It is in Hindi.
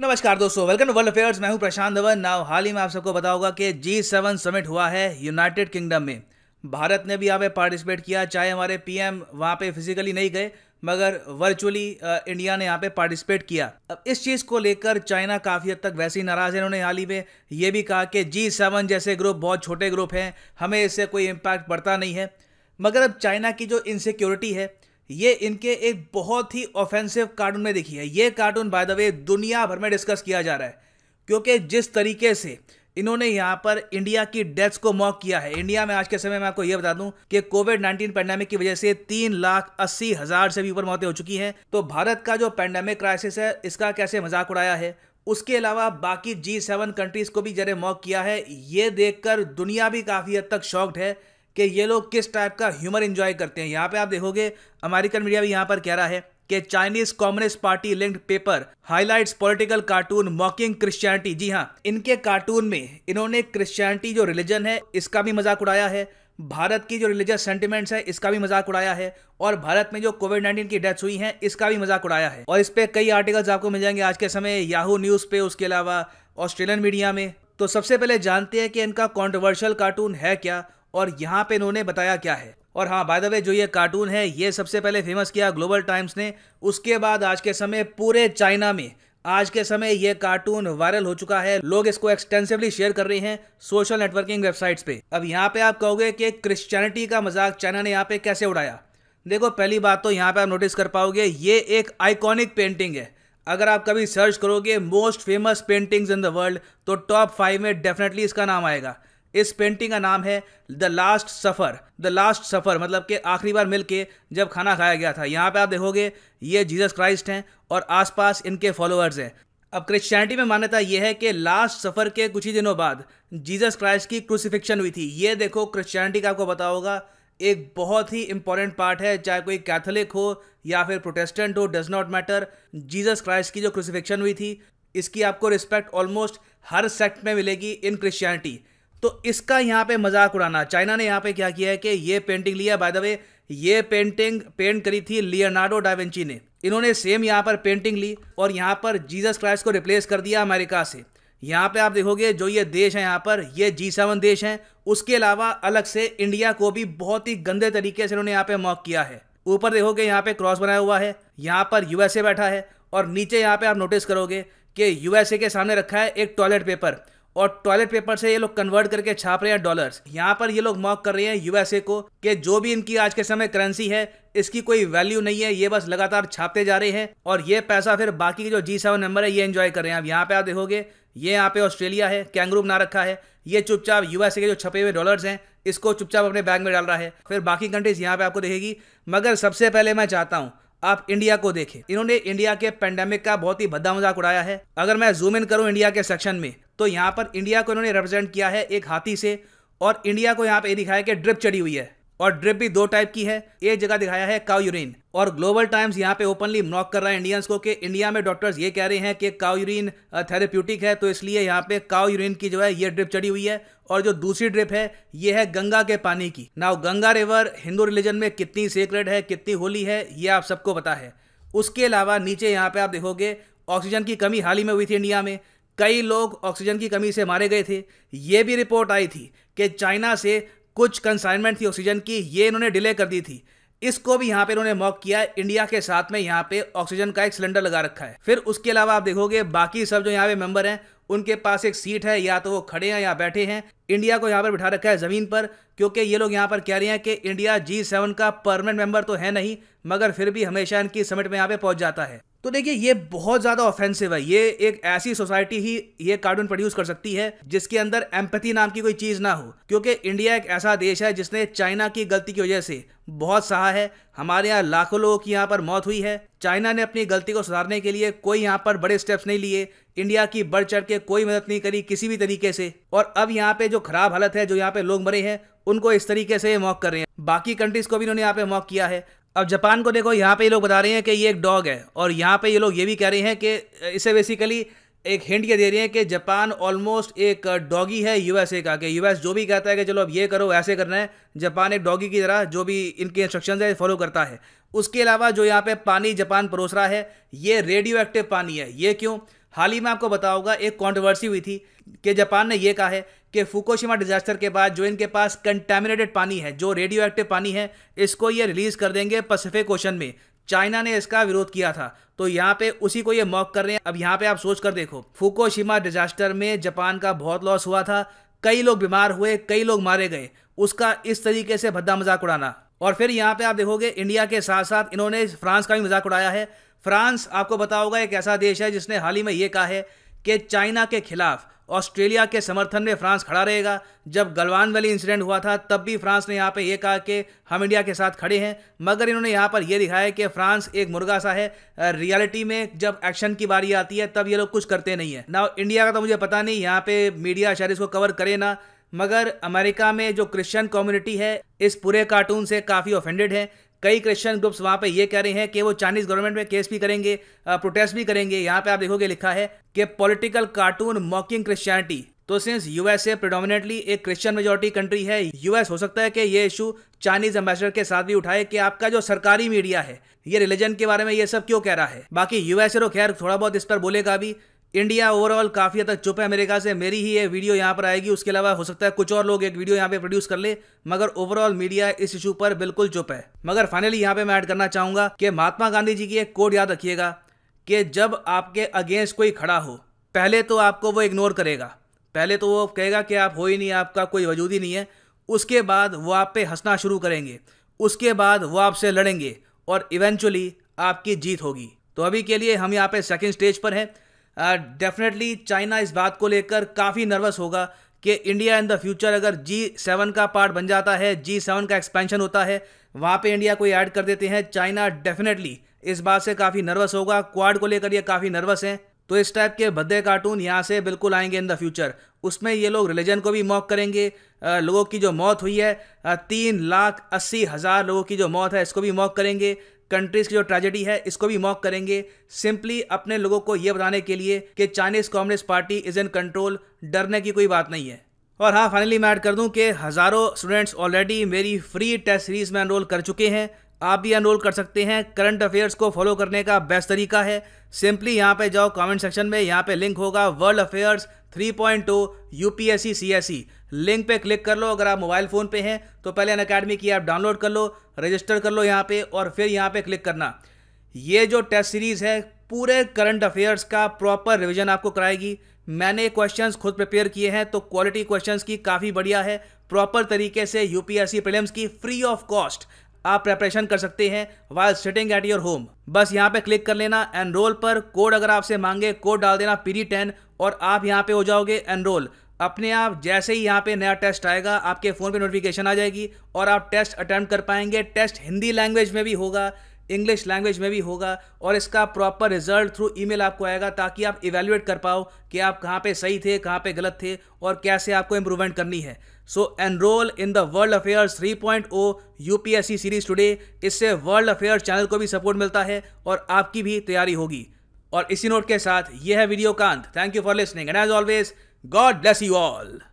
नमस्कार दोस्तों वेलकम टू वर्ल्ड अफेयर्स मैं हूं प्रशांत धवन नाव हाल ही में आप सबको बताऊंगा कि जी सेवन समिट हुआ है यूनाइटेड किंगडम में भारत ने भी यहाँ पे पार्टिसिपेट किया चाहे हमारे पीएम वहाँ पे फिजिकली नहीं गए मगर वर्चुअली इंडिया ने यहाँ पे पार्टिसिपेट किया अब इस चीज़ को लेकर चाइना काफ़ी हद तक वैसे ही नाराज़ है उन्होंने हाल ही में ये भी कहा कि जी सेवन जैसे ग्रुप बहुत छोटे ग्रुप हैं हमें इससे कोई इम्पैक्ट पड़ता नहीं है मगर अब चाइना की जो इनसिक्योरिटी है ये इनके एक बहुत ही ऑफेंसिव कार्टून में दिखी है ये कार्टून बाय द वे दुनिया भर में डिस्कस किया जा रहा है क्योंकि जिस तरीके से इन्होंने यहाँ पर इंडिया की डेथ्स को मॉक किया है इंडिया में आज के समय में आपको यह बता दूं कि कोविड 19 पैंडेमिक की वजह से तीन लाख अस्सी हजार से भी ऊपर मौतें हो चुकी हैं तो भारत का जो पैंडेमिक क्राइसिस है इसका कैसे मजाक उड़ाया है उसके अलावा बाकी जी सेवन कंट्रीज को भी जरे मॉक किया है ये देखकर दुनिया भी काफ़ी हद तक शॉक्ड है कि ये लोग किस टाइप का ह्यूमर इंजॉय करते हैं यहाँ पे आप देखोगे अमेरिकन मीडिया भी यहाँ पर कह रहा है कि Chinese Communist Party linked paper highlights political cartoon mocking Christianity जी हाँ इनके कार्टून में इन्होंने क्रिश्चियनिटी जो रिलीजन है इसका भी मजाक उड़ाया है भारत की जो रिलीजियस सेंटिमेंट्स है इसका भी मजाक उड़ाया है और भारत में जो कोविड नाइन्टीन की डेथ्स हुई हैं इसका भी मजाक उड़ाया है और इस पर कई आर्टिकल्स आपको मिल जाएंगे आज के समय याहू न्यूज़ पे उसके अलावा ऑस्ट्रेलियन मीडिया में तो सबसे पहले जानते हैं कि इनका कॉन्ट्रोवर्शियल कार्टून है क्या और यहाँ पे इन्होंने बताया क्या है और हाँ बाय द वे जो ये कार्टून है ये सबसे पहले फेमस किया ग्लोबल टाइम्स ने उसके बाद आज के समय पूरे चाइना में आज के समय ये कार्टून वायरल हो चुका है लोग इसको एक्सटेंसिवली शेयर कर रहे हैं सोशल नेटवर्किंग वेबसाइट्स पे अब यहाँ पे आप कहोगे कि क्रिश्चियनिटी का मजाक चाइना ने यहाँ पे कैसे उड़ाया देखो पहली बात तो यहाँ पे आप नोटिस कर पाओगे ये एक आइकॉनिक पेंटिंग है अगर आप कभी सर्च करोगे most famous paintings in the world तो टॉप फाइव में डेफिनेटली इसका नाम आएगा इस पेंटिंग का नाम है the last supper the last supper मतलब कि आखिरी बार मिलके जब खाना खाया गया था यहाँ पे आप देखोगे ये जीसस क्राइस्ट हैं और आसपास इनके फॉलोअर्स हैं अब क्रिश्चियनिटी में मान्यता यह है कि लास्ट सफ़र के कुछ ही दिनों बाद जीसस क्राइस्ट की क्रूसिफिक्शन हुई थी ये देखो क्रिश्चियनिटी का आपको पता होगा एक बहुत ही इंपॉर्टेंट पार्ट है चाहे कोई कैथोलिक हो या फिर प्रोटेस्टेंट हो does not matter Jesus Christ की जो क्रूसिफिक्शन हुई थी इसकी आपको रिस्पेक्ट ऑलमोस्ट हर सेक्ट में मिलेगी इन क्रिश्चियनिटी तो इसका यहाँ पे मजाक उड़ाना चाइना ने यहाँ पे क्या किया है कि ये पेंटिंग लिया बाय द वे ये पेंटिंग पेंट करी थी लियोनार्डो डाविंची ने इन्होंने सेम यहाँ पर पेंटिंग ली और यहाँ पर जीसस क्राइस्ट को रिप्लेस कर दिया अमेरिका से यहाँ पे आप देखोगे जो ये देश है यहाँ पर ये जी सेवन देश हैं उसके अलावा अलग से इंडिया को भी बहुत ही गंदे तरीके से इन्होंने यहाँ पे मॉक किया है ऊपर देखोगे यहाँ पे क्रॉस बनाया हुआ है यहाँ पर यूएसए बैठा है और नीचे यहाँ पे आप नोटिस करोगे कि यूएसए के सामने रखा है एक टॉयलेट पेपर और टॉयलेट पेपर से ये लोग कन्वर्ट करके छाप रहे हैं डॉलर्स यहाँ पर ये लोग मॉक कर रहे हैं यूएसए को कि जो भी इनकी आज के समय करेंसी है इसकी कोई वैल्यू नहीं है ये बस लगातार छापते जा रहे हैं और ये पैसा फिर बाकी के जो जी सेवन मेंबर है ये एंजॉय कर रहे हैं अब यहाँ पे आप देखोगे ये यहाँ पे ऑस्ट्रेलिया है कैंगरू बना रखा है ये चुपचाप यूएसए के जो छपे हुए डॉलर्स हैं इसको चुपचाप अपने बैग में डाल रहा है फिर बाकी कंट्रीज यहाँ पे आपको देखेगी मगर सबसे पहले मैं चाहता हूँ आप इंडिया को देखें इन्होंने इंडिया के पेंडेमिक का बहुत ही भद्दा मजाक उड़ाया है अगर मैं जूम इन करूं इंडिया के सेक्शन में तो यहाँ पर इंडिया को इन्होंने रिप्रेजेंट किया है एक हाथी से और इंडिया को यहाँ पे दिखाया कि ड्रिप चढ़ी हुई है और ड्रिप भी दो टाइप की है एक जगह दिखाया है काउ यूरिन और ग्लोबल टाइम्स यहाँ पे ओपनली मॉक कर रहा है इंडियंस को कि इंडिया में डॉक्टर्स ये कह रहे हैं कि काउ यूरिन थेरेप्यूटिक है तो इसलिए यहाँ पे काउ यूरिन की जो है ये ड्रिप चढ़ी हुई है और जो दूसरी ड्रिप है ये है गंगा के पानी की now Ganga river Hindu religion में कितनी सीक्रेट है कितनी होली है ये आप सबको पता है उसके अलावा नीचे यहाँ पे आप देखोगे ऑक्सीजन की कमी हाल ही में हुई थी इंडिया में कई लोग ऑक्सीजन की कमी से मारे गए थे ये भी रिपोर्ट आई थी कि चाइना से कुछ कंसाइनमेंट थी ऑक्सीजन की ये इन्होंने डिले कर दी थी इसको भी यहाँ पे इन्होंने मॉक किया इंडिया के साथ में यहाँ पे ऑक्सीजन का एक सिलेंडर लगा रखा है फिर उसके अलावा आप देखोगे बाकी सब जो यहाँ पे मेंबर हैं उनके पास एक सीट है या तो वो खड़े हैं या बैठे हैं इंडिया को यहाँ पर बिठा रखा है ज़मीन पर क्योंकि ये लोग यहाँ पर कह रहे हैं कि इंडिया जी सेवन का परमानेंट मेंबर तो है नहीं मगर फिर भी हमेशा इनकी समिट में यहाँ पे पहुँच जाता है तो देखिए ये बहुत ज़्यादा ऑफेंसिव है ये एक ऐसी सोसाइटी ही ये कार्टून प्रोड्यूस कर सकती है जिसके अंदर एम्पथी नाम की कोई चीज़ ना हो क्योंकि इंडिया एक ऐसा देश है जिसने चाइना की गलती की वजह से बहुत सहा है हमारे यहाँ लाखों लोगों की यहाँ पर मौत हुई है चाइना ने अपनी गलती को सुधारने के लिए कोई यहाँ पर बड़े स्टेप्स नहीं लिए इंडिया की बढ़ चढ़ के कोई मदद नहीं करी किसी भी तरीके से और अब यहाँ पे जो खराब हालत है जो यहाँ पे लोग मरे हैं उनको इस तरीके से मॉक कर रहे हैं बाकी कंट्रीज को भी इन्होंने यहाँ पे मॉक किया है अब जापान को देखो यहाँ पे ये लोग बता रहे हैं कि ये एक डॉग है और यहाँ पे ये लोग ये भी कह रहे हैं कि इसे बेसिकली एक हिंट ये दे रहे हैं कि जापान ऑलमोस्ट एक डॉगी है यूएसए का कि यूएस जो भी कहता है कि चलो अब ये करो ऐसे करना है जापान एक डॉगी की तरह जो भी इनके इंस्ट्रक्शन है फॉलो करता है उसके अलावा जो यहाँ पे पानी जापान परोस रहा है ये रेडियो एक्टिव पानी है ये क्यों हाल ही में आपको बताऊंगा एक कॉन्ट्रोवर्सी हुई थी कि जापान ने यह कहा है कि फुकोशिमा डिजास्टर के बाद जो इनके पास कंटेमिनेटेड पानी है जो रेडियो एक्टिव पानी है इसको ये रिलीज़ कर देंगे पैसिफिक ओशन में चाइना ने इसका विरोध किया था तो यहाँ पे उसी को ये मॉक कर रहे हैं अब यहाँ पे आप सोच कर देखो फुकोशिमा डिजास्टर में जापान का बहुत लॉस हुआ था कई लोग बीमार हुए कई लोग मारे गए उसका इस तरीके से भद्दा मजाक उड़ाना और फिर यहाँ पे आप देखोगे इंडिया के साथ साथ इन्होंने फ्रांस का भी मजाक उड़ाया है फ्रांस आपको बताओगे एक ऐसा देश है जिसने हाल ही में ये कहा है कि चाइना के खिलाफ ऑस्ट्रेलिया के समर्थन में फ्रांस खड़ा रहेगा जब गलवान वैली इंसिडेंट हुआ था तब भी फ्रांस ने यहाँ पे ये कहा कि हम इंडिया के साथ खड़े हैं मगर इन्होंने यहाँ पर यह दिखाया कि फ्रांस एक मुर्गा सा है रियलिटी में जब एक्शन की बारी आती है तब ये लोग कुछ करते नहीं है ना इंडिया का तो मुझे पता नहीं यहाँ पे मीडिया शायद इसको कवर करे ना मगर अमेरिका में जो क्रिश्चियन कम्युनिटी है इस पूरे कार्टून से काफ़ी ऑफेंडेड है कई क्रिश्चियन ग्रुप्स वहाँ पे ये कह रहे हैं कि वो चाइनीज गवर्नमेंट में केस भी करेंगे प्रोटेस्ट भी करेंगे यहाँ पे आप देखोगे लिखा है कि पॉलिटिकल कार्टून मॉकिंग क्रिश्चियनिटी तो सिंस यूएसए प्रोडोमिनेटली एक क्रिश्चियन मेजोरिटी कंट्री है यूएस हो सकता है कि ये इशू चाइनीज एम्बेसडर के साथ भी उठाए कि आपका जो सरकारी मीडिया है ये रिलीजन के बारे में ये सब क्यों कह रहा है बाकी यूएसए तो खैर थोड़ा बहुत इस पर बोलेगा भी इंडिया ओवरऑल काफ़ी हद तक चुप है अमेरिका से मेरी ही ये वीडियो यहाँ पर आएगी उसके अलावा हो सकता है कुछ और लोग एक वीडियो यहाँ पे प्रोड्यूस कर ले मगर ओवरऑल मीडिया इस इशू पर बिल्कुल चुप है मगर फाइनली यहाँ पे मैं ऐड करना चाहूँगा कि महात्मा गांधी जी की एक कोड याद रखिएगा कि जब आपके अगेंस्ट कोई खड़ा हो पहले तो आपको वो इग्नोर करेगा पहले तो वो कहेगा कि आप हो ही नहीं आपका कोई वजूद ही नहीं है उसके बाद वो आप पे हंसना शुरू करेंगे उसके बाद वो आपसे लड़ेंगे और इवेंचुअली आपकी जीत होगी तो अभी के लिए हम यहाँ पे सेकेंड स्टेज पर हैं डेफिनेटली चाइना इस बात को लेकर काफ़ी नर्वस होगा कि इंडिया इन द फ्यूचर अगर जी सेवन का पार्ट बन जाता है जी सेवन का एक्सपेंशन होता है वहाँ पे इंडिया को ऐड कर देते हैं चाइना डेफिनेटली इस बात से काफ़ी नर्वस होगा क्वाड को लेकर ये काफ़ी नर्वस हैं तो इस टाइप के भद्दे कार्टून यहाँ से बिल्कुल आएंगे इन द फ्यूचर उसमें ये लोग रिलीजन को भी मॉक करेंगे लोगों की जो मौत हुई है तीन लाख अस्सी हज़ार लोगों की जो मौत है इसको भी मॉक करेंगे कंट्रीज़ की जो ट्रेजेडी है इसको भी मॉक करेंगे सिंपली अपने लोगों को ये बताने के लिए कि Chinese Communist Party is in control डरने की कोई बात नहीं है और हाँ फाइनली मैं ऐड कर दूं कि हज़ारों स्टूडेंट्स ऑलरेडी मेरी फ्री टेस्ट सीरीज़ में एनरोल कर चुके हैं आप भी अनरोल कर सकते हैं करंट अफेयर्स को फॉलो करने का बेस्ट तरीका है सिंपली यहाँ पे जाओ कमेंट सेक्शन में यहाँ पे लिंक होगा world affairs 3.2 UPSC CSC link पे क्लिक कर लो अगर आप मोबाइल फ़ोन पे हैं तो पहले अन अकेडमी की ऐप डाउनलोड कर लो रजिस्टर कर लो यहाँ पे और फिर यहाँ पे क्लिक करना ये जो टेस्ट सीरीज़ है पूरे करंट अफेयर्स का प्रॉपर रिविजन आपको कराएगी मैंने क्वेश्चंस खुद प्रिपेयर किए हैं तो क्वालिटी क्वेश्चंस की काफ़ी बढ़िया है प्रॉपर तरीके से यूपीएससी प्रीलिम्स की फ्री ऑफ कॉस्ट आप प्रेपरेशन कर सकते हैं while sitting at your home बस यहाँ पे क्लिक कर लेना एनरोल पर कोड अगर आपसे मांगे कोड डाल देना पीडी टेन और आप यहाँ पे हो जाओगे एनरोल अपने आप जैसे ही यहाँ पे नया टेस्ट आएगा आपके फ़ोन पे नोटिफिकेशन आ जाएगी और आप टेस्ट अटैम्प्ट कर पाएंगे टेस्ट हिंदी लैंग्वेज में भी होगा इंग्लिश लैंग्वेज में भी होगा और इसका प्रॉपर रिजल्ट थ्रू ईमेल आपको आएगा ताकि आप इवेल्युएट कर पाओ कि आप कहाँ पे सही थे कहाँ पे गलत थे और कैसे आपको इम्प्रूवमेंट करनी है so enrol in the world affairs 3.0 point O U series today इससे वर्ल्ड अफेयर्स चैनल को भी सपोर्ट मिलता है और आपकी भी तैयारी होगी और इसी नोट के साथ यह है वीडियो कांत thank you for listening and as always God bless you all